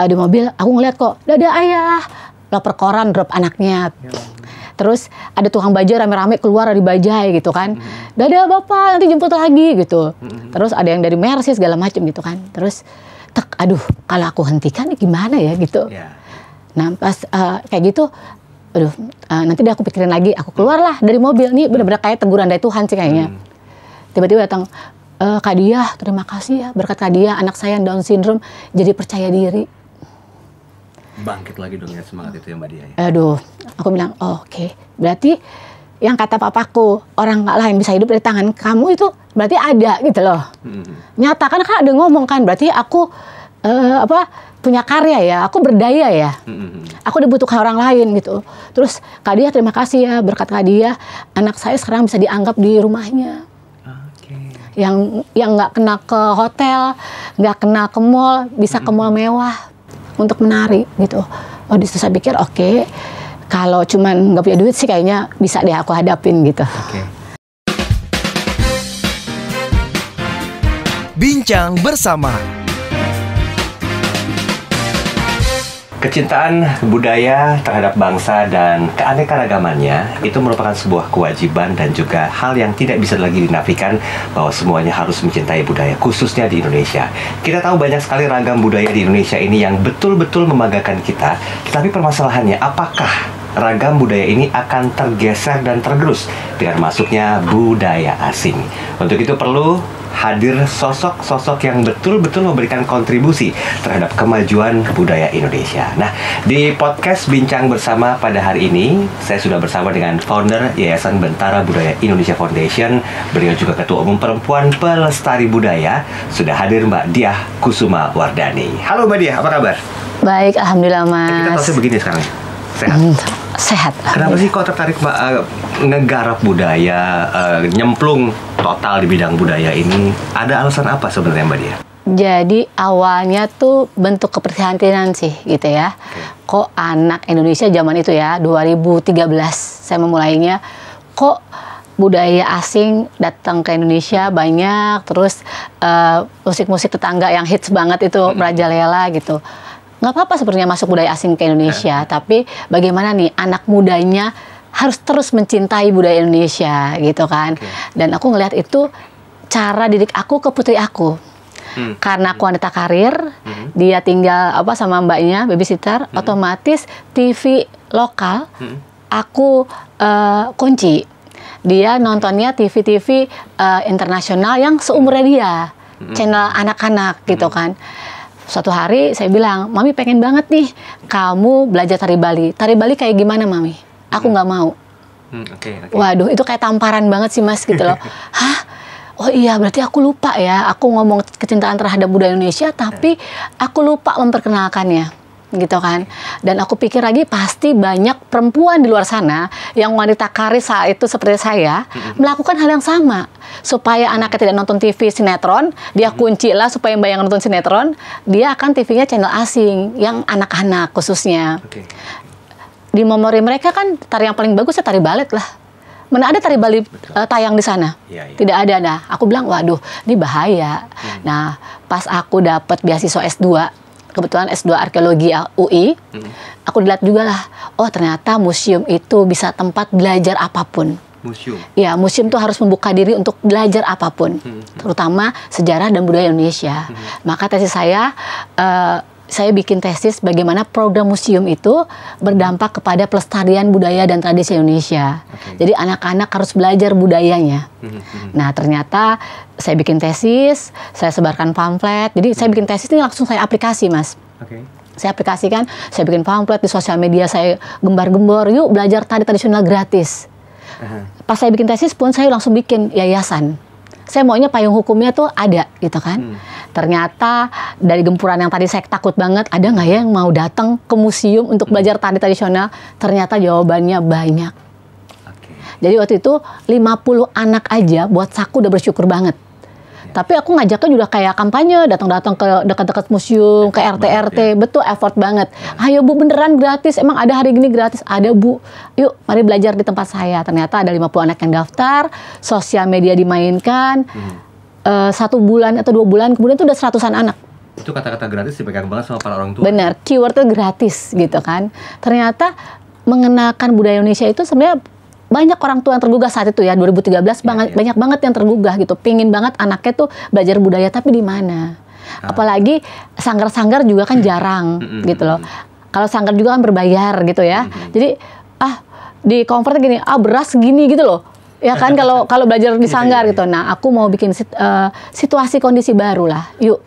uh, di mobil aku ngeliat kok ada ayah lapor koran drop anaknya terus ada tukang bajai rame-rame keluar dari bajai gitu kan hmm. dada bapak nanti jemput lagi gitu hmm. terus ada yang dari Mercy segala macam gitu kan terus tek aduh kalau aku hentikan gimana ya gitu ya. nah pas uh, kayak gitu aduh uh, nanti deh aku pikirin lagi aku keluarlah dari mobil nih bener-bener kayak teguran dari Tuhan sih kayaknya hmm. tiba-tiba datang Uh, Kak terima kasih ya berkat Kak anak saya Down syndrome jadi percaya diri bangkit lagi dong ya semangat itu ya Mbak Dia ya. Aduh, aku bilang, oh, "Oke, okay. berarti yang kata papaku, orang lain bisa hidup dari tangan kamu itu berarti ada gitu loh." Hmm. Nyata kan kan ada ngomong kan, berarti aku uh, apa punya karya ya, aku berdaya ya, hmm aku dibutuhkan orang lain gitu. Terus Kak Dia terima kasih ya, berkat Kak Dia, anak saya sekarang bisa dianggap di rumahnya. Yang yang nggak kena ke hotel, nggak kena ke mall, bisa mm-hmm. ke mall mewah untuk menari gitu oh di situ saya pikir oke okay, kalau cuman nggak punya duit sih kayaknya bisa deh aku hadapin gitu okay. bincang bersama Kecintaan budaya terhadap bangsa dan keanekaragamannya itu merupakan sebuah kewajiban dan juga hal yang tidak bisa lagi dinafikan bahwa semuanya harus mencintai budaya, khususnya di Indonesia. Kita tahu banyak sekali ragam budaya di Indonesia ini yang betul-betul membanggakan kita, Tetapi permasalahannya apakah ragam budaya ini akan tergeser dan tergerus dengan masuknya budaya asing. Untuk itu perlu hadir sosok-sosok yang betul-betul memberikan kontribusi terhadap kemajuan budaya Indonesia. Nah, di podcast Bincang Bersama pada hari ini, saya sudah bersama dengan founder Yayasan Bentara Budaya Indonesia Foundation, beliau juga Ketua Umum Perempuan Pelestari Budaya, sudah hadir Mbak Diah Kusuma Wardani. Halo Mbak Diah, apa kabar? Baik, Alhamdulillah Mas. Kita pasti begini sekarang, ya. sehat? Hmm, sehat. Kenapa sih kok tertarik pak uh, eh, ngegarap budaya, uh, nyemplung total di bidang budaya ini? Ada alasan apa sebenarnya Mbak Dia? Jadi awalnya tuh bentuk keprihatinan sih gitu ya. Kok anak Indonesia zaman itu ya 2013 saya memulainya kok budaya asing datang ke Indonesia banyak terus eh, musik-musik uh, tetangga yang hits banget itu merajalela gitu nggak apa-apa sebenarnya masuk budaya asing ke Indonesia, eh. tapi bagaimana nih anak mudanya harus terus mencintai budaya Indonesia gitu kan. Okay. Dan aku ngelihat itu cara didik aku ke putri aku. Hmm. Karena aku hmm. wanita karir, hmm. dia tinggal apa sama mbaknya babysitter, hmm. otomatis TV lokal hmm. aku uh, kunci. Dia nontonnya TV-TV uh, eh, internasional yang seumurnya dia, hmm. channel anak-anak gitu hmm. kan. Suatu hari saya bilang, Mami pengen banget nih kamu belajar tari Bali. Tari Bali kayak gimana Mami? Aku hmm. nggak mau. Hmm, okay, okay. Waduh, itu kayak tamparan banget sih Mas gitu loh. Hah? Oh iya, berarti aku lupa ya. Aku ngomong kecintaan terhadap budaya Indonesia, tapi hmm. aku lupa memperkenalkannya gitu kan. Dan aku pikir lagi pasti banyak perempuan di luar sana yang wanita karir saat itu seperti saya hmm melakukan hal yang sama supaya anaknya tidak nonton TV sinetron, dia mm kunci lah supaya mbak yang nonton sinetron, dia akan TV-nya channel asing yang anak-anak khususnya. Okay. Di memori mereka kan tari yang paling bagus ya tari balet lah. Mana ada tari Bali uh, eh, tayang di sana? Ya, ya. Tidak ada. Nah, aku bilang, waduh, ini bahaya. Hmm. Nah, pas aku dapat beasiswa S2 kebetulan S2 arkeologi ya, UI, hmm. aku lihat juga lah, oh ternyata museum itu bisa tempat belajar apapun. Museum. Ya, museum itu harus membuka diri untuk belajar apapun, hmm, hmm. terutama sejarah dan budaya Indonesia. Hmm. Maka tesis saya uh, saya bikin tesis bagaimana program museum itu berdampak kepada pelestarian budaya dan tradisi Indonesia. Okay. Jadi anak-anak harus belajar budayanya. Hmm, hmm, hmm. Nah ternyata saya bikin tesis, saya sebarkan pamflet. Jadi saya bikin tesis ini langsung saya aplikasi, mas. Okay. Saya aplikasikan, saya bikin pamflet di sosial media, saya gembar gembar yuk belajar tari tradisional gratis. Uh-huh. Pas saya bikin tesis pun saya langsung bikin yayasan. Saya maunya payung hukumnya tuh ada gitu kan. Hmm ternyata dari gempuran yang tadi saya takut banget ada nggak ya yang mau datang ke museum untuk hmm. belajar tari tradisional ternyata jawabannya banyak jadi waktu itu 50 anak aja buat saku udah bersyukur banget ya. tapi aku ngajaknya juga kayak kampanye datang-datang ke dekat-dekat museum ke RT RT ya. betul effort banget ya. ayo bu beneran gratis emang ada hari gini gratis ada bu yuk mari belajar di tempat saya ternyata ada 50 anak yang daftar sosial media dimainkan hmm uh, satu bulan atau dua bulan kemudian itu udah seratusan anak itu kata-kata gratis dipegang banget sama para orang tua benar keywordnya gratis gitu kan ternyata mengenakan budaya Indonesia itu sebenarnya banyak orang tua yang tergugah saat itu ya 2013 ya, banget ya. banyak banget yang tergugah gitu pingin banget anaknya tuh belajar budaya tapi di mana ah. apalagi sanggar-sanggar juga kan jarang gitu loh kalau sanggar juga kan berbayar gitu ya jadi ah di comfort gini ah beras gini gitu loh ya kan kalau kalau belajar di iya, sanggar iya, gitu. Iya. Nah, aku mau bikin sit, uh, situasi kondisi baru lah. Yuk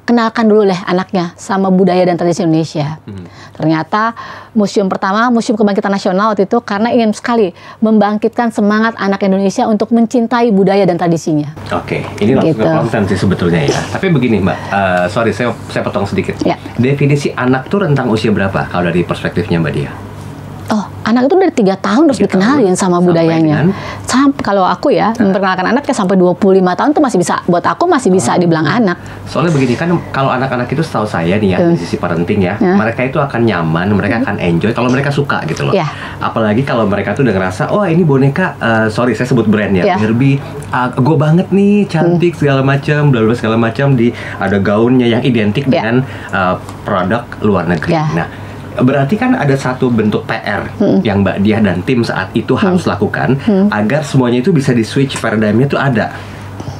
kenalkan dulu deh anaknya sama budaya dan tradisi Indonesia. Hmm. Ternyata museum pertama Museum Kebangkitan Nasional waktu itu karena ingin sekali membangkitkan semangat anak Indonesia untuk mencintai budaya dan tradisinya. Oke, ini langsung gitu. konten sih sebetulnya ya. Tapi begini Mbak, uh, sorry saya saya potong sedikit. Ya. Definisi anak tuh rentang usia berapa kalau dari perspektifnya Mbak Dia? oh anak itu dari tiga tahun harus dikenalin tahun sama budayanya. Sampai kalau aku ya nah. memperkenalkan anak ya sampai 25 tahun tuh masih bisa buat aku masih bisa oh. dibilang anak. Soalnya begini kan kalau anak-anak itu setahu saya nih ya hmm. dari sisi parenting ya, hmm. mereka itu akan nyaman, mereka hmm. akan enjoy kalau mereka suka gitu loh. Yeah. Apalagi kalau mereka tuh udah ngerasa oh ini boneka uh, sorry saya sebut brand ya, yeah. Iya. Barbie uh, ah, gue banget nih hmm. cantik hmm. segala macam, bla segala macam di ada gaunnya yang identik yeah. dengan uh, produk luar negeri. Yeah. Nah, berarti kan ada satu bentuk PR hmm. yang Mbak Diah dan tim saat itu hmm. harus lakukan hmm. agar semuanya itu bisa di switch paradigmnya itu ada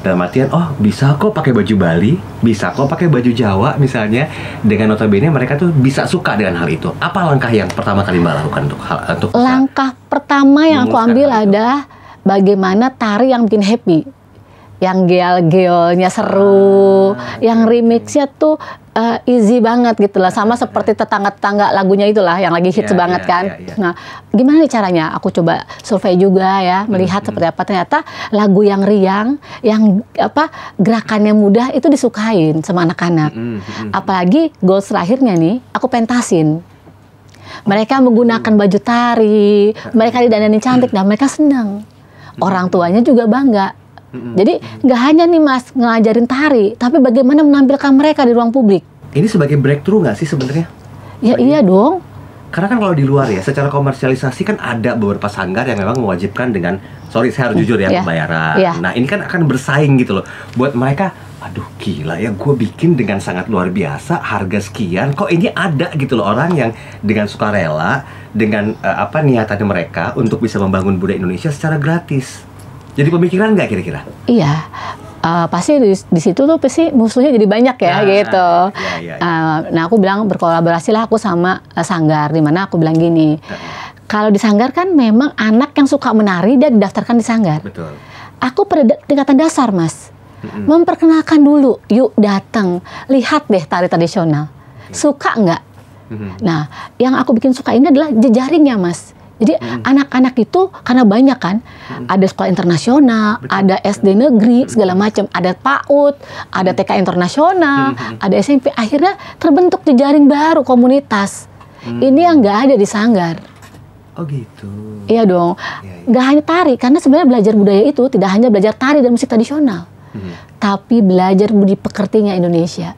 dalam artian oh bisa kok pakai baju Bali bisa kok pakai baju Jawa misalnya dengan notabene mereka tuh bisa suka dengan hal itu apa langkah yang pertama kali mbak lakukan untuk hal untuk langkah pertama yang aku ambil adalah bagaimana tari yang bikin happy yang geol geolnya seru, ah, yang remixnya tuh uh, easy banget gitu lah sama seperti tetangga-tetangga lagunya itulah yang lagi hits yeah, ya, banget yeah, kan. Yeah, yeah. Nah, gimana nih caranya? Aku coba survei juga ya, melihat mm -hmm. seperti apa ternyata lagu yang riang, yang apa gerakannya mudah itu disukain sama anak-anak. Mm -hmm. Apalagi goals terakhirnya nih, aku pentasin. Mereka menggunakan baju tari, mereka didandani cantik dan mereka senang. Hmm. Orang tuanya juga bangga jadi nggak hanya nih mas ngajarin tari, tapi bagaimana menampilkan mereka di ruang publik. Ini sebagai breakthrough nggak sih sebenarnya? Ya iya dong. Karena kan kalau di luar ya, secara komersialisasi kan ada beberapa sanggar yang memang mewajibkan dengan, sorry saya harus mm, jujur ya, yeah. pembayaran. Yeah. Nah ini kan akan bersaing gitu loh. Buat mereka, aduh gila ya, gue bikin dengan sangat luar biasa, harga sekian. Kok ini ada gitu loh orang yang dengan suka rela, dengan uh, apa niatannya mereka untuk bisa membangun budaya Indonesia secara gratis jadi pemikiran nggak kira-kira? Iya. Uh, pasti di, di situ tuh pasti musuhnya jadi banyak ya nah, gitu. Iya, iya, iya. Uh, nah aku bilang berkolaborasi lah aku sama uh, Sanggar di mana aku bilang gini. Kalau di Sanggar kan memang anak yang suka menari dia didaftarkan di Sanggar. Betul. Aku pada tingkatan dasar mas. Mm-hmm. Memperkenalkan dulu, yuk datang, lihat deh tari tradisional. mm Suka nggak? Mm-hmm. Nah, yang aku bikin suka ini adalah jejaringnya, Mas. Jadi hmm. anak-anak hmm. itu karena banyak kan, hmm. ada sekolah internasional, Betul. ada SD negeri hmm. segala macam, ada PAUD, ada TK internasional, hmm. hmm. ada SMP. Akhirnya terbentuk jejaring baru komunitas. Hmm. Ini yang nggak ada di Sanggar. Oh gitu. Iya dong. Ya, ya. hanya tari, karena sebenarnya belajar budaya itu tidak hanya belajar tari dan musik tradisional, hmm. tapi belajar budi pekertinya Indonesia.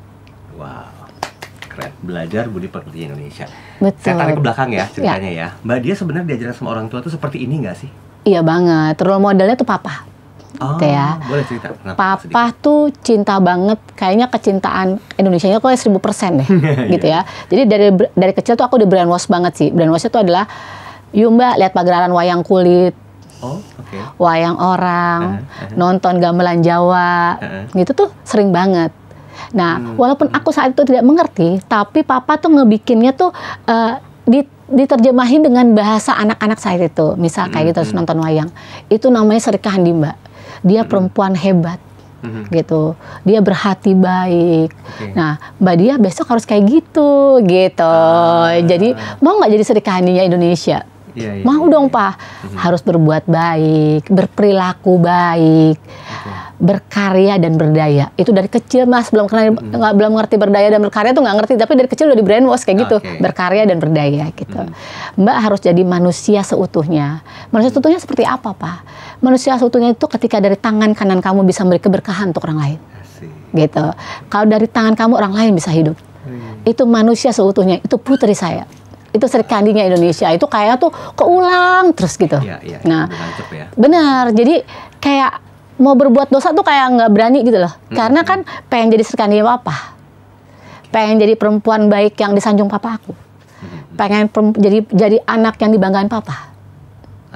Wow, keren. Belajar budi pekerti Indonesia. Betul. Saya tarik ke belakang ya, ya. ceritanya ya. ya. Mbak dia sebenarnya diajarin sama orang tua tuh seperti ini nggak sih? Iya banget. Role modelnya tuh papa. Gitu ya. Oh, ya. Boleh cerita. Kenapa? Papa sedikit. tuh cinta banget, kayaknya kecintaan Indonesia-nya kok seribu persen deh, iya, iya. gitu ya. Jadi dari dari kecil tuh aku di brainwash banget sih. Brainwashnya itu adalah, yuk mbak lihat pagelaran wayang kulit, Oh, okay. wayang orang, uh eh, -huh. Eh. nonton gamelan Jawa, uh eh, -huh. gitu tuh sering banget. Nah, hmm. walaupun aku saat itu tidak mengerti, tapi papa tuh ngebikinnya tuh uh, di diterjemahin dengan bahasa anak-anak saya itu. Misal kayak gitu, hmm. gitu nonton wayang. Itu namanya Handi mbak Dia hmm. perempuan hebat. Mm -hmm. gitu dia berhati baik okay. nah mbak dia besok harus kayak gitu gitu uh, jadi mau nggak jadi sedekahannya Indonesia Ya, ya, mau iya, dong ya. pak mm-hmm. harus berbuat baik berperilaku baik berkarya dan berdaya itu dari kecil mas belum kenal hmm nggak belum ngerti berdaya dan berkarya tuh nggak ngerti tapi dari kecil udah di brainwash kayak gitu berkarya dan berdaya gitu mm-hmm. mbak harus jadi manusia seutuhnya manusia seutuhnya seperti apa pak manusia seutuhnya itu ketika dari tangan kanan kamu bisa memberi keberkahan untuk orang lain gitu kalau dari tangan kamu orang lain bisa hidup oh, iya. itu manusia seutuhnya itu putri saya itu serikandinya Indonesia itu kayak tuh keulang terus gitu. Ya, ya, nah, ya. benar. Jadi kayak mau berbuat dosa tuh kayak nggak berani gitu loh. Hmm. Karena hmm. kan pengen jadi serikandi apa? Pengen jadi perempuan baik yang disanjung papa aku. Hmm. hmm. Pengen jadi jadi anak yang dibanggain papa.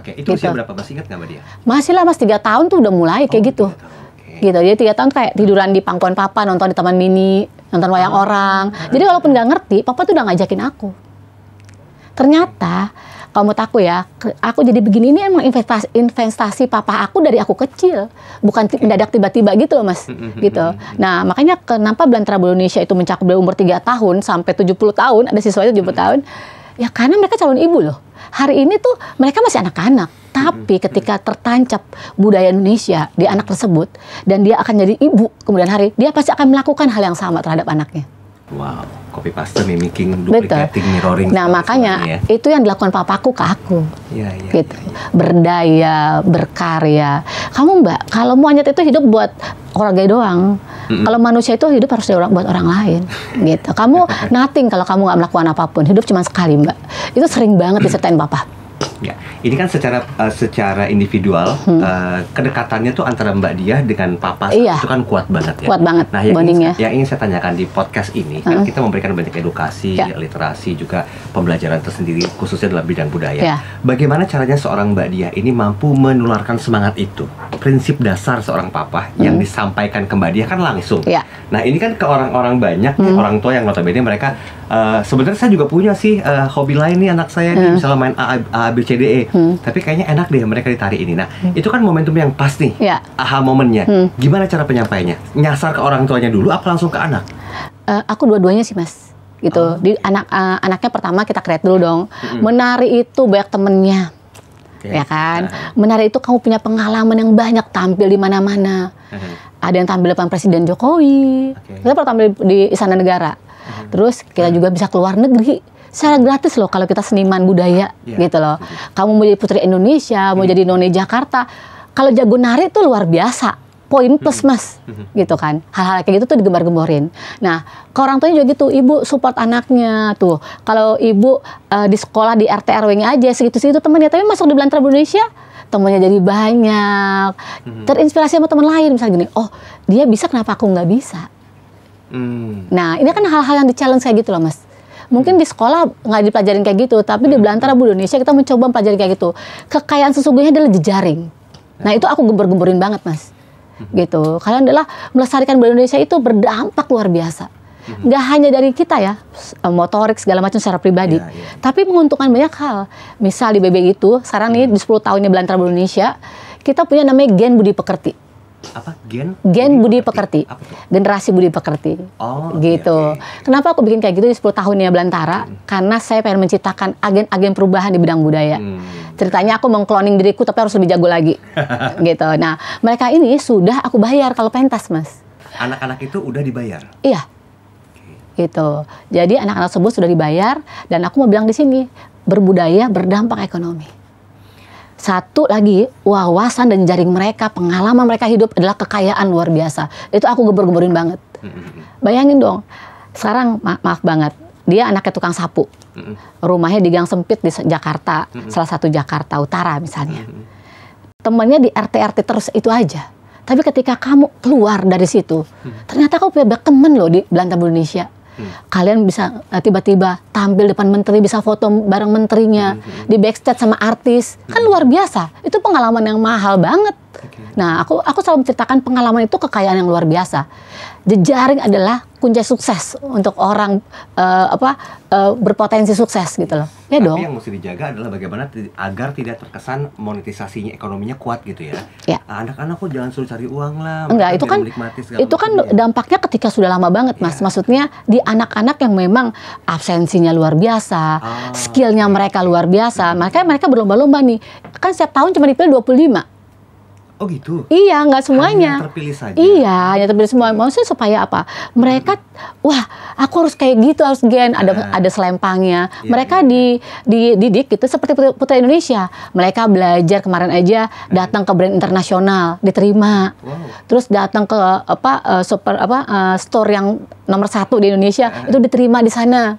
Oke, itu gitu. usia berapa? Masih ingat nggak dia? Masih lah, mas. Tiga tahun tuh udah mulai kayak oh, gitu. Gitu, jadi tiga tahun kayak tiduran di pangkuan papa, nonton di taman mini, nonton wayang oh. orang. Jadi ah. walaupun nggak ngerti, papa tuh udah ngajakin aku ternyata kamu takut ya, aku jadi begini ini emang investasi, investasi papa aku dari aku kecil, bukan mendadak tiba-tiba gitu loh mas, gitu. Nah makanya kenapa Belantara Indonesia itu mencakup dari umur 3 tahun sampai 70 tahun, ada siswa siswanya 70 tahun, ya karena mereka calon ibu loh. Hari ini tuh mereka masih anak-anak, tapi ketika tertancap budaya Indonesia di anak tersebut, dan dia akan jadi ibu kemudian hari, dia pasti akan melakukan hal yang sama terhadap anaknya. Wow copy paste, mimicking, duplicating, Betul. mirroring. Nah makanya ya. itu yang dilakukan papaku ke aku, ya, ya, gitu. Ya, ya. Berdaya, berkarya. Kamu mbak, kalau monyet itu hidup buat keluarga doang. Mm-hmm. Kalau manusia itu hidup harus orang buat orang lain, gitu. Kamu nothing kalau kamu nggak melakukan apapun. Hidup cuma sekali mbak. Itu sering banget disertain papa. Ya, ini kan secara uh, secara individual hmm. uh, kedekatannya tuh antara Mbak Diah dengan Papa iya. itu kan kuat banget ya. Kuat banget. Nah, yang ingin, yang ingin saya tanyakan di podcast ini kan hmm. kita memberikan banyak edukasi, ya. literasi juga pembelajaran tersendiri khususnya dalam bidang budaya. Ya. Bagaimana caranya seorang Mbak Diah ini mampu menularkan semangat itu? Prinsip dasar seorang papa hmm. yang disampaikan ke Mbak Diah kan langsung. Ya. Nah, ini kan ke orang-orang banyak, eh, hmm. orang tua yang notabene mereka uh, sebenarnya saya juga punya sih uh, hobi lain nih anak saya hmm. nih misalnya main A, A, A B CDE hmm. tapi kayaknya enak deh mereka ditarik ini nah hmm. itu kan momentum yang pas nih ya. aha momennya hmm. gimana cara penyampaiannya nyasar ke orang tuanya dulu apa langsung ke anak uh, aku dua-duanya sih mas gitu oh. di anak uh, anaknya pertama kita create dulu dong hmm. menari itu banyak temennya ya kan nah. menari itu kamu punya pengalaman yang banyak tampil di mana-mana uh ada yang tampil depan presiden Jokowi okay. kita pernah tampil di istana negara uh terus kita hmm. juga bisa keluar negeri secara gratis loh kalau kita seniman budaya yeah. gitu loh. Kamu mau jadi putri Indonesia, mau hmm. jadi none Jakarta, kalau jago nari tuh luar biasa. Poin hmm. plus mas, hmm. gitu kan. Hal-hal kayak gitu tuh digembar-gemborin. Nah, ke orang tuanya juga gitu. Ibu support anaknya tuh. Kalau ibu uh, di sekolah di RT RW-nya aja segitu-segitu temannya, tapi masuk di Belantara Indonesia temennya jadi banyak hmm. terinspirasi sama teman lain misalnya gini oh dia bisa kenapa aku nggak bisa Mm. nah ini kan hal-hal yang di challenge kayak gitu loh mas Mungkin di sekolah nggak dipelajarin kayak gitu, tapi di hmm. Belantara Budaya Indonesia kita mencoba mempelajari kayak gitu. Kekayaan sesungguhnya adalah jejaring. Nah ya. itu aku gembur-gemburin banget mas, hmm. gitu. kalian adalah melestarikan budaya Indonesia itu berdampak luar biasa. Hmm. Nggak hanya dari kita ya, eh, motorik segala macam secara pribadi, ya, ya. tapi menguntungkan banyak hal. Misal di BB itu, sekarang nih di 10 tahunnya Belantara Indonesia, kita punya namanya gen budi pekerti apa gen gen budi, budi pekerti, pekerti. generasi budi pekerti oh, iya, gitu okay, okay. kenapa aku bikin kayak gitu di 10 tahun ya, Belantara hmm. karena saya pengen menciptakan agen-agen perubahan di bidang budaya hmm. ceritanya aku mengkloning diriku tapi harus lebih jago lagi gitu nah mereka ini sudah aku bayar kalau pentas mas anak-anak itu udah dibayar iya okay. gitu jadi anak-anak tersebut sudah dibayar dan aku mau bilang di sini berbudaya berdampak ekonomi satu lagi, wawasan dan jaring mereka, pengalaman mereka hidup adalah kekayaan luar biasa. Itu aku geber-geberin banget. Bayangin dong, sekarang ma maaf banget, dia anaknya tukang sapu. Rumahnya di gang sempit di Jakarta, salah satu Jakarta Utara misalnya. temannya di RT-RT terus itu aja. Tapi ketika kamu keluar dari situ, ternyata kau punya temen loh di Belanda Indonesia hmm. kalian bisa eh, tiba-tiba uh, tampil depan menteri bisa foto bareng menterinya hmm. hmm, hmm. di backstage sama artis hmm. kan luar biasa itu pengalaman yang mahal banget Nah, aku aku selalu menceritakan pengalaman itu kekayaan yang luar biasa. Jejaring adalah kunci sukses untuk orang uh, apa uh, berpotensi sukses gitu loh. Ya Tapi dong. yang mesti dijaga adalah bagaimana agar tidak terkesan monetisasinya ekonominya kuat gitu ya. ya. Ah, anak-anak kok jangan suruh cari uang lah. Enggak, itu kan itu kan ya. dampaknya ketika sudah lama banget, Mas. Ya. Maksudnya di anak-anak yang memang absensinya luar biasa, ah, skillnya ya. mereka luar biasa. Makanya mereka berlomba-lomba nih. Kan setiap tahun cuma dipilih 25 Oh gitu. Iya, nggak semuanya. Hanya terpilih saja. Iya, hanya terpilih semua. Maksudnya supaya apa? Mereka, wah, aku harus kayak gitu, harus gen. Ada nah. ada selempangnya. Yeah, iya, Mereka yeah. di dididik gitu seperti putra Indonesia. Mereka belajar kemarin aja eh. datang ke brand internasional, diterima. Wow. Terus datang ke apa eh, super apa eh, store yang nomor satu di Indonesia yeah. itu diterima di sana.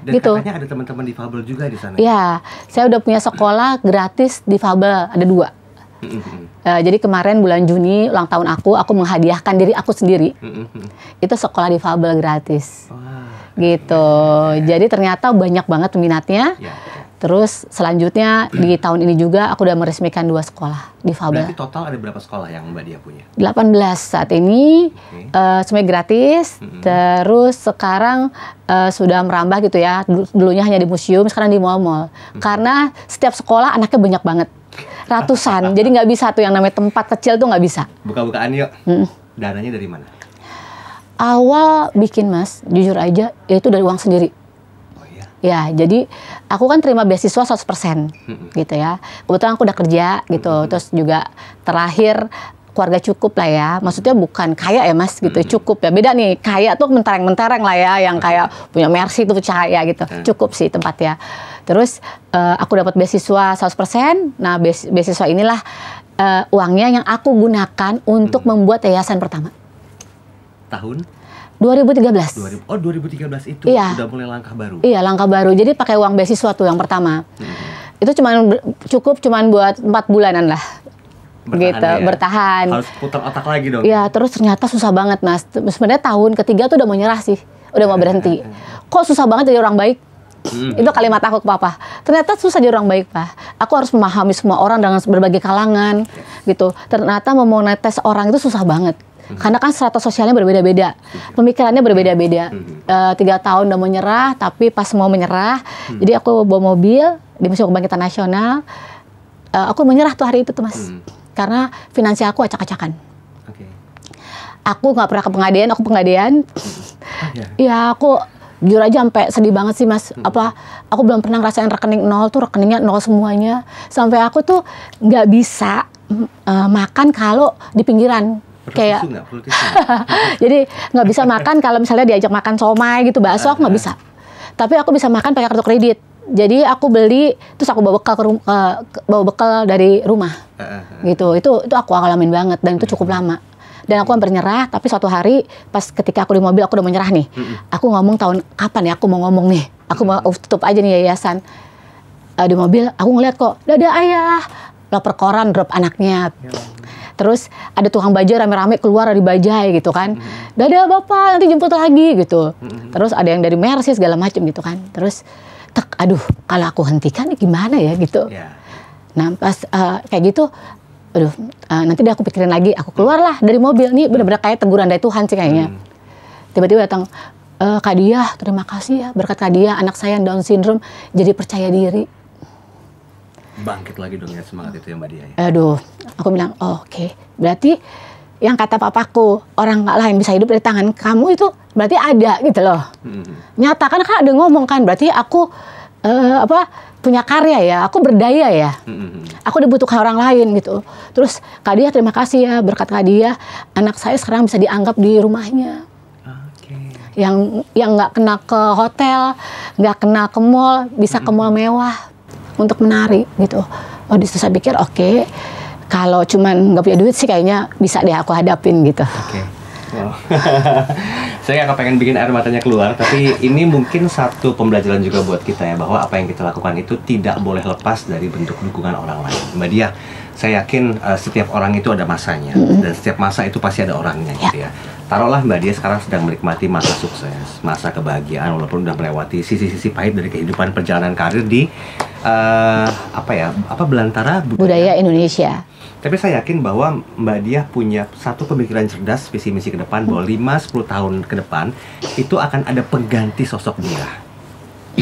Dan gitu. katanya ada teman-teman difabel juga di sana. Iya, saya udah punya sekolah gratis difabel ada dua. Uh, jadi kemarin bulan Juni ulang tahun aku, aku menghadiahkan diri aku sendiri. Mm -hmm. Itu sekolah difabel gratis. Wow. Gitu. Yeah. Jadi ternyata banyak banget minatnya. Yeah. Terus selanjutnya di tahun ini juga aku udah meresmikan dua sekolah difabel. Berarti total ada berapa sekolah yang Mbak Dia punya? 18 saat ini okay. uh, eh, semuanya gratis. Mm -hmm. Terus sekarang uh, sudah merambah gitu ya. Dulunya hanya di museum, sekarang di mall-mall. Mm -hmm. Karena setiap sekolah anaknya banyak banget ratusan. Jadi nggak bisa tuh yang namanya tempat kecil tuh nggak bisa. Buka-bukaan yuk. Mm. Dananya dari mana? Awal bikin mas, jujur aja, yaitu dari uang sendiri. Oh, iya. Ya, jadi aku kan terima beasiswa 100% hmm. gitu ya. Kebetulan aku udah kerja gitu. Hmm. Terus juga terakhir keluarga cukup lah ya. Maksudnya bukan kaya ya mas gitu, hmm. cukup ya. Beda nih, kaya tuh mentereng-mentereng lah ya. Yang kayak punya Mercy tuh cahaya gitu. Hmm. Cukup sih tempatnya. Terus uh, aku dapat beasiswa 100%. Nah, beasiswa inilah uh, uangnya yang aku gunakan untuk hmm. membuat yayasan pertama. Tahun 2013. oh, 2013 itu iya. udah mulai langkah baru. Iya, langkah baru. Jadi pakai uang beasiswa tuh yang pertama. Hmm. Itu cuman cukup cuman buat empat bulanan lah bertahan gitu ya. bertahan harus putar otak lagi dong Iya terus ternyata susah banget mas sebenarnya tahun ketiga tuh udah mau nyerah sih udah mau iya, berhenti iya, iya. kok susah banget jadi orang baik Hmm. Itu kalimat aku ke papa. Ternyata susah jadi orang baik, Pak. Aku harus memahami semua orang dengan berbagai kalangan gitu. Ternyata memonetes orang itu susah banget. Karena kan strata sosialnya berbeda-beda, pemikirannya berbeda-beda. Hmm. E, tiga tahun udah mau nyerah, tapi pas mau menyerah, hmm. jadi aku bawa mobil di musim Kebangkitan Nasional. E, aku menyerah tuh hari itu tuh mas, hmm. karena finansial aku acak-acakan. Okay. Aku nggak pernah ke pengadilan, aku pengadilan. Ah, ya, iya, aku jujur aja sampai sedih banget sih mas hmm. apa aku belum pernah ngerasain rekening nol tuh rekeningnya nol semuanya sampai aku tuh nggak bisa uh, makan kalau di pinggiran kayak jadi nggak bisa makan kalau misalnya diajak makan somai gitu bakso aku nggak bisa tapi aku bisa makan pakai kartu kredit jadi aku beli terus aku bawa bekal ke uh, bawa bekal dari rumah gitu itu itu aku alamin banget dan itu hmm. cukup lama dan aku hampir nyerah tapi suatu hari pas ketika aku di mobil aku udah mau nyerah nih hmm. aku ngomong tahun kapan ya aku mau ngomong nih aku mau tutup aja nih yayasan uh, di mobil aku ngeliat kok ada ayah loper koran drop anaknya ya terus ada tukang bajai rame-rame keluar dari bajai gitu kan dada bapak nanti jemput lagi gitu terus ada yang dari Mercy segala macem gitu kan terus tek aduh kalau aku hentikan gimana ya gitu yeah. nah pas uh, kayak gitu aduh uh, nanti deh aku pikirin lagi aku keluarlah dari mobil nih benar-benar kayak teguran dari Tuhan sih kayaknya hmm. tiba-tiba datang e, Kak Dia terima kasih ya berkat Kak Dia anak saya yang Down syndrome jadi percaya diri bangkit lagi dong ya semangat itu ya Mbak Dia ya. aduh aku bilang oh, oke okay. berarti yang kata papaku orang nggak lain bisa hidup dari tangan kamu itu berarti ada gitu loh hmm. nyatakan kan kan ada ngomong kan berarti aku uh, apa punya karya ya, aku berdaya ya. Aku dibutuhkan orang lain gitu. Terus Kak Dia terima kasih ya, berkat Kak Dia anak saya sekarang bisa dianggap di rumahnya. Okay. Yang yang nggak kena ke hotel, nggak kena ke mall, bisa ke mall mewah untuk menari gitu. Oh, disitu saya pikir oke, okay, kalau cuman nggak punya duit sih kayaknya bisa deh aku hadapin gitu. Okay. saya nggak pengen bikin air matanya keluar tapi ini mungkin satu pembelajaran juga buat kita ya bahwa apa yang kita lakukan itu tidak boleh lepas dari bentuk dukungan orang lain mbak Dia saya yakin uh, setiap orang itu ada masanya mm -hmm. dan setiap masa itu pasti ada orangnya ya. gitu ya. Taruhlah Mbak Dia sekarang sedang menikmati masa sukses, masa kebahagiaan walaupun udah melewati sisi-sisi pahit dari kehidupan perjalanan karir di uh, apa ya? apa belantara budaya, budaya Indonesia. Tapi saya yakin bahwa Mbak Diah punya satu pemikiran cerdas, visi misi ke depan bahwa 5 10 tahun ke depan itu akan ada pengganti sosok Diah.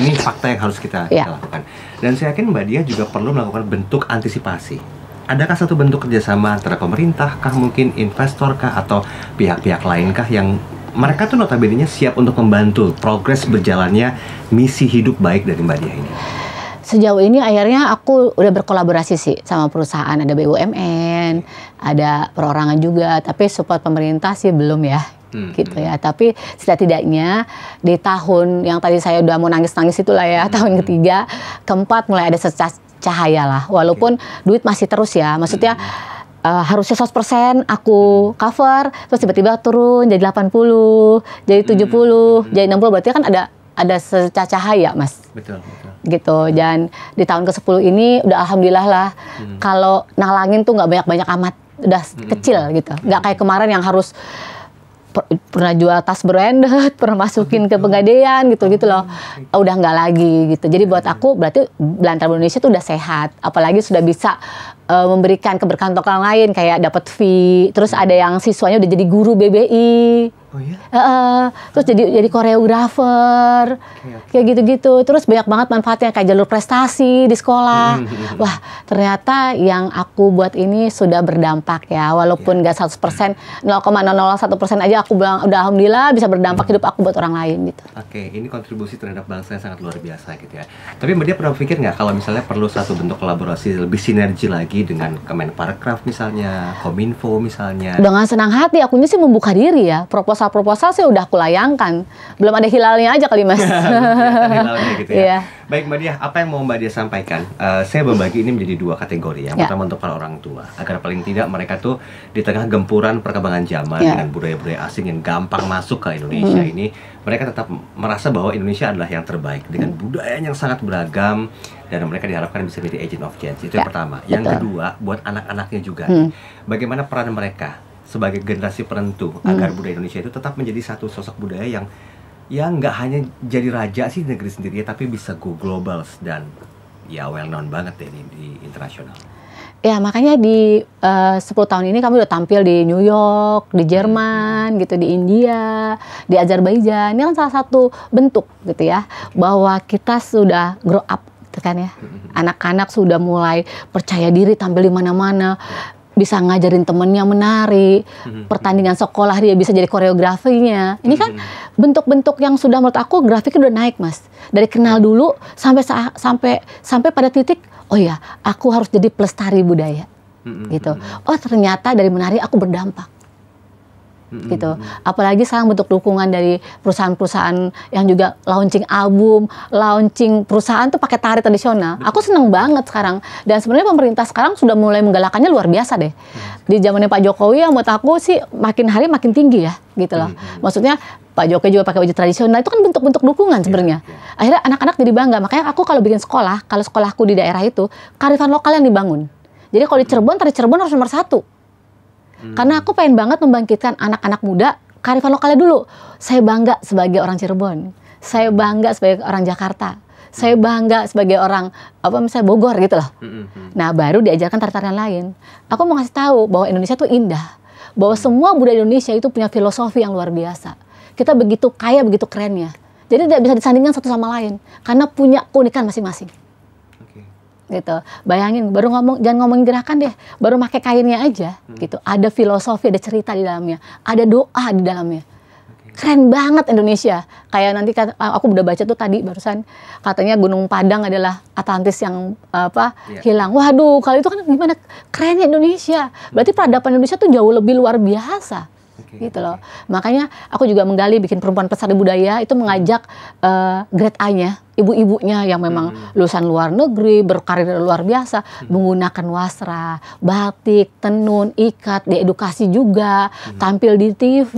Ini fakta yang harus kita, yeah. lakukan. Dan saya yakin Mbak Diah juga perlu melakukan bentuk antisipasi. Adakah satu bentuk kerjasama antara pemerintah kah mungkin investor kah atau pihak-pihak lain kah yang mereka tuh notabene siap untuk membantu progres berjalannya misi hidup baik dari Mbak Diah ini? Sejauh ini akhirnya aku udah berkolaborasi sih sama perusahaan ada BUMN, ada perorangan juga, tapi support pemerintah sih belum ya hmm. gitu hmm. ya. Tapi setidaknya di tahun yang tadi saya udah mau nangis-nangis itulah ya, hmm. tahun hmm. ketiga, keempat mulai ada secah cahaya lah. Walaupun okay. duit masih terus ya, maksudnya hmm. Uh, harusnya 100% aku cover, terus tiba-tiba turun jadi 80, jadi 70, hmm. jadi 60 berarti kan ada ada secerca cahaya, Mas. Betul, betul. Gitu. Dan di tahun ke-10 ini udah alhamdulillah lah hmm. kalau nalangin tuh nggak banyak-banyak amat, udah hmm. kecil gitu. nggak kayak hmm. kemarin yang harus per, pernah jual tas branded, pernah masukin ke pegadaian gitu-gitu loh. Hmm. Udah nggak lagi gitu. Jadi buat hmm. aku berarti belantara Indonesia tuh udah sehat, apalagi sudah bisa uh, memberikan keberkahan untuk orang lain kayak dapat fee, terus ada yang siswanya udah jadi guru BBI Oh iya? Uh, terus jadi jadi koreografer, okay, okay. kayak gitu-gitu. Terus banyak banget manfaatnya kayak jalur prestasi di sekolah. Hmm, hmm, hmm. Wah ternyata yang aku buat ini sudah berdampak ya, walaupun iya. nggak gak 100 persen, 0,001 persen aja aku bilang udah alhamdulillah bisa berdampak hidup aku buat orang lain gitu. Oke, okay, ini kontribusi terhadap bangsa yang sangat luar biasa gitu ya. Tapi mbak dia pernah pikir nggak kalau misalnya perlu satu bentuk kolaborasi lebih sinergi lagi dengan Kemenparekraf misalnya, Kominfo misalnya? Dengan senang hati, akunya sih membuka diri ya proposal proposal sih udah aku layangkan. Belum ada hilalnya aja kali Mas. Iya, gitu ya. Yeah. Baik Mbak dia apa yang mau Mbak dia sampaikan? Uh, saya membagi ini menjadi dua kategori. Ya, yang yeah. pertama untuk para orang tua, agar paling tidak mereka tuh di tengah gempuran perkembangan zaman yeah. dengan budaya-budaya asing yang gampang masuk ke Indonesia mm. ini, mereka tetap merasa bahwa Indonesia adalah yang terbaik dengan mm. budaya yang sangat beragam dan mereka diharapkan bisa menjadi agent of change. Itu yeah. yang ya, pertama. Yang Betul. kedua, buat anak-anaknya juga. Mm. Bagaimana peran mereka sebagai generasi penentu hmm. agar budaya Indonesia itu tetap menjadi satu sosok budaya yang ya nggak hanya jadi raja sih negeri sendiri ya, tapi bisa go global dan ya well known banget ya di, di internasional. Ya makanya di eh, uh, 10 tahun ini kami udah tampil di New York, di Jerman, hmm. gitu, di India, di Azerbaijan. Ini kan salah satu bentuk gitu ya bahwa kita sudah grow up tekan gitu kan ya. Hmm. Anak-anak sudah mulai percaya diri tampil di mana-mana bisa ngajarin temennya menari, hmm. pertandingan sekolah dia bisa jadi koreografinya. Ini kan mhm. bentuk-bentuk hmm. yang sudah menurut aku grafiknya udah naik, Mas. Dari kenal dulu sampai sampai sampai pada titik, oh ya, aku harus jadi pelestari budaya. Hmm. Gitu. Mhm. Oh, ternyata dari menari aku berdampak hmm. gitu. Apalagi sekarang bentuk dukungan dari perusahaan-perusahaan yang juga launching album, launching perusahaan tuh pakai tari tradisional. Betul. Aku seneng banget sekarang. Dan sebenarnya pemerintah sekarang sudah mulai menggalakannya luar biasa deh. Hmm. Di zamannya Pak Jokowi yang menurut aku sih makin hari makin tinggi ya gitu loh. Hmm. Maksudnya Pak Jokowi juga pakai wajah tradisional itu kan bentuk-bentuk dukungan iya, sebenarnya. Yeah, yeah. Akhirnya anak-anak jadi bangga. Makanya aku kalau bikin sekolah, kalau sekolahku di daerah itu, karifan lokal yang dibangun. Jadi kalau di Cirebon, tari Cirebon harus nomor satu. Hmm. Karena aku pengen banget membangkitkan anak-anak muda karifan lokalnya dulu. Saya bangga sebagai orang Cirebon. Saya bangga sebagai orang Jakarta. Saya bangga sebagai orang apa misalnya Bogor gitu loh. Hmm, hmm, nah, baru diajarkan tarian lain. Aku mau ngasih tahu bahwa Indonesia tuh indah. Bahwa semua budaya Indonesia itu punya filosofi yang luar biasa. Kita begitu kaya, begitu kerennya. Jadi tidak bisa disandingkan satu sama lain karena punya keunikan masing-masing gitu. Bayangin baru ngomong jangan ngomong gerakan deh, baru pakai kainnya aja hmm. gitu. Ada filosofi, ada cerita di dalamnya, ada doa di dalamnya. Keren banget Indonesia. Kayak nanti aku udah baca tuh tadi barusan katanya Gunung Padang adalah Atlantis yang apa yeah. hilang. Waduh, kalau itu kan gimana kerennya Indonesia. Berarti peradaban Indonesia tuh jauh lebih luar biasa Iya, gitu loh. Makanya aku juga menggali bikin perempuan di budaya itu mengajak uh, grade A-nya, ibu-ibunya yang memang hmm. lulusan luar negeri, berkarir luar biasa, hmm. menggunakan wasra, batik, tenun, ikat, diedukasi juga, hmm. tampil di TV,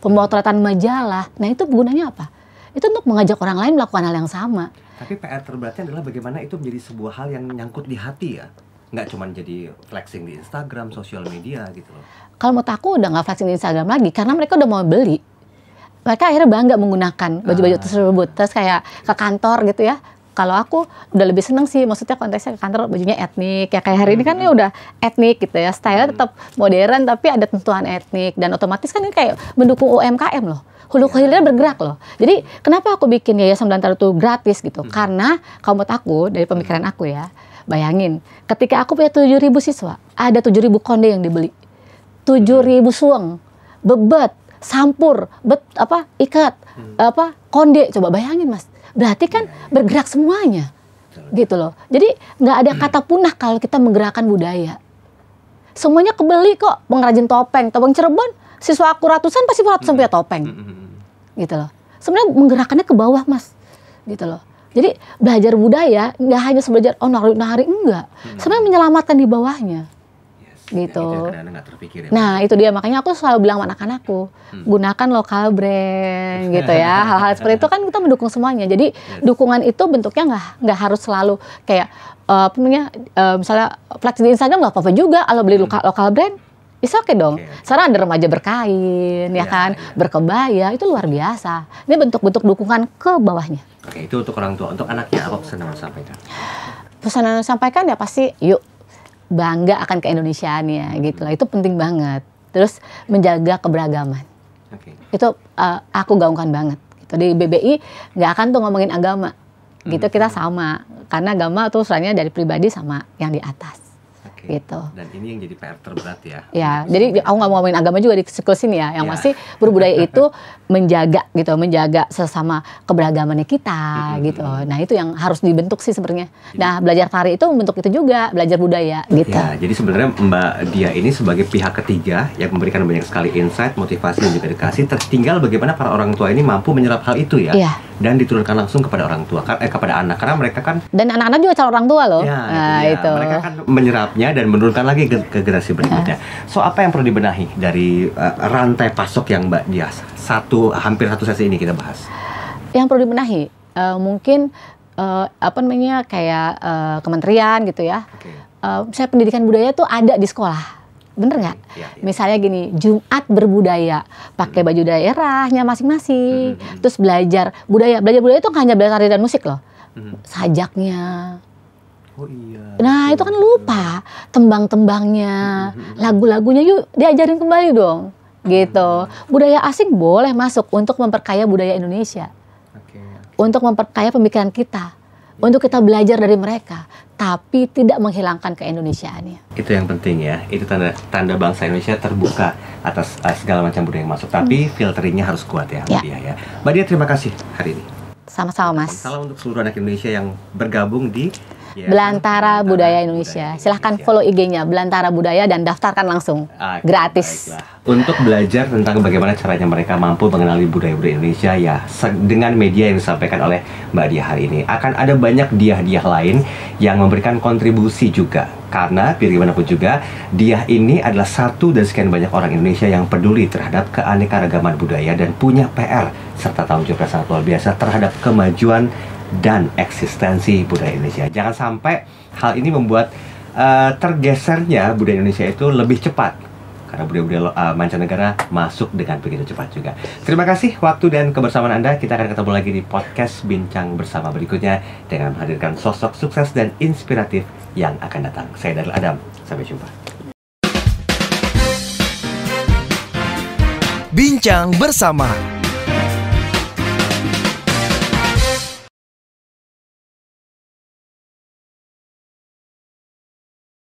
pemotretan majalah. Nah, itu gunanya apa? Itu untuk mengajak orang lain melakukan hal yang sama. Tapi PR terberatnya adalah bagaimana itu menjadi sebuah hal yang nyangkut di hati ya nggak cuma jadi flexing di Instagram, sosial media gitu loh. Kalau mau aku udah nggak flexing di Instagram lagi karena mereka udah mau beli. Mereka akhirnya bangga menggunakan baju-baju ah. tersebut. Terus kayak ke kantor gitu ya. Kalau aku udah lebih seneng sih, maksudnya konteksnya ke kantor bajunya etnik. Ya kayak hari ini kan hmm. ini udah etnik gitu ya. Style hmm. tetap modern tapi ada tentuan etnik. Dan otomatis kan ini kayak mendukung UMKM loh hulu kehilirnya ya. bergerak loh. Jadi kenapa aku bikin yayasan belantara itu gratis gitu? Hmm. Karena kalau menurut aku dari pemikiran hmm. aku ya, Bayangin, ketika aku punya 7.000 siswa, ada 7.000 konde yang dibeli. 7.000 suang, bebet, sampur, bet apa? ikat, hmm. apa? konde. Coba bayangin, Mas. Berarti kan hmm. bergerak semuanya. Gitu loh. Jadi nggak ada kata hmm. punah kalau kita menggerakkan budaya. Semuanya kebeli kok, pengrajin topeng, topeng Cirebon, siswa aku ratusan pasti ratusan punya topeng. Gitu loh. Sebenarnya menggerakannya ke bawah, Mas. Gitu loh. Jadi belajar budaya nggak hanya sebelajar oh nari-nari enggak. Hmm. Sebenarnya menyelamatkan di bawahnya. Yes. Gitu. terpikir, ya, nah, itu dia makanya aku selalu bilang anak-anakku, hmm. gunakan lokal brand gitu ya. Hal-hal seperti itu kan kita mendukung semuanya. Jadi yes. dukungan itu bentuknya nggak nggak harus selalu kayak uh, apa namanya? Uh, misalnya flex di Instagram nggak apa-apa juga kalau beli hmm. lokal brand bisa oke okay dong. Okay. Sekarang ada remaja berkain, ya, ya kan, yeah. berkebaya, itu luar biasa. Ini bentuk-bentuk dukungan ke bawahnya. Oke, okay, itu untuk orang tua. Untuk anaknya apa pesan yang sampaikan? Pesan yang sampaikan ya pasti, yuk bangga akan keindonesiaannya hmm. gitu lah. Itu penting banget. Terus menjaga keberagaman. Okay. Itu uh, aku gaungkan banget. Gitu. Di BBI nggak akan tuh ngomongin agama. Gitu hmm, kita hmm. sama. Karena agama tuh sebenarnya dari pribadi sama yang di atas okay. gitu. Dan ini yang jadi PR terberat ya. Ya, jadi aku nggak mau ngomongin agama juga di sekolah sini ya. Yang ya. masih berbudaya itu menjaga gitu, menjaga sesama keberagamannya kita hmm. gitu. Nah itu yang harus dibentuk sih sebenarnya. Nah belajar tari itu membentuk itu juga, belajar budaya gitu. Ya, jadi sebenarnya Mbak Dia ini sebagai pihak ketiga yang memberikan banyak sekali insight, motivasi dan juga edukasi. Tertinggal bagaimana para orang tua ini mampu menyerap hal itu ya. ya. Dan diturunkan langsung kepada orang tua, eh kepada anak karena mereka kan. Dan anak-anak juga calon orang tua loh. Ya, gitu nah, itu, ya. itu. Mereka kan menyerapnya Ya, dan menurunkan lagi ke, ke generasi berikutnya. Ya. So apa yang perlu dibenahi dari uh, rantai pasok yang Mbak Dias? Satu hampir satu sesi ini kita bahas. Yang perlu dibenahi uh, mungkin uh, apa namanya kayak uh, kementerian gitu ya. Okay. Uh, saya pendidikan budaya tuh ada di sekolah bener nggak? Ya, ya. Misalnya gini, Jumat berbudaya, pakai hmm. baju daerahnya masing-masing, hmm, hmm, hmm. terus belajar budaya. Belajar budaya itu hanya belajar tari dan musik loh, hmm. sajaknya, Oh, iya. Nah, itu kan lupa tembang-tembangnya, mm-hmm. lagu-lagunya yuk diajarin kembali dong. Gitu. Mm-hmm. Budaya asing boleh masuk untuk memperkaya budaya Indonesia. Untuk memperkaya pemikiran kita. Untuk kita belajar dari mereka, tapi tidak menghilangkan keindonesiaannya. Itu yang penting ya. Itu tanda tanda bangsa Indonesia terbuka atas uh, segala macam budaya yang masuk, tapi hmm. filteringnya harus kuat ya, Mbak ya. ya. Mbak Dia terima kasih hari ini. Sama-sama, Mas. Salam untuk seluruh anak Indonesia yang bergabung di Iya, Belantara, Budaya Indonesia. Silahkan follow IG-nya Belantara Budaya dan daftarkan langsung okay, ah, gratis. Baiklah. Untuk belajar tentang bagaimana caranya mereka mampu mengenali budaya-budaya Indonesia ya dengan media yang disampaikan oleh Mbak Diah hari ini akan ada banyak dia-dia lain yang memberikan kontribusi juga karena bagaimanapun pun juga dia ini adalah satu dari sekian banyak orang Indonesia yang peduli terhadap keanekaragaman budaya dan punya PR serta tanggung jawab yang sangat luar biasa terhadap kemajuan dan eksistensi budaya Indonesia. Jangan sampai hal ini membuat uh, tergesernya budaya Indonesia itu lebih cepat karena budaya-budaya uh, mancanegara masuk dengan begitu cepat juga. Terima kasih waktu dan kebersamaan Anda. Kita akan ketemu lagi di podcast Bincang Bersama berikutnya dengan menghadirkan sosok sukses dan inspiratif yang akan datang. Saya Darul Adam. Sampai jumpa. Bincang Bersama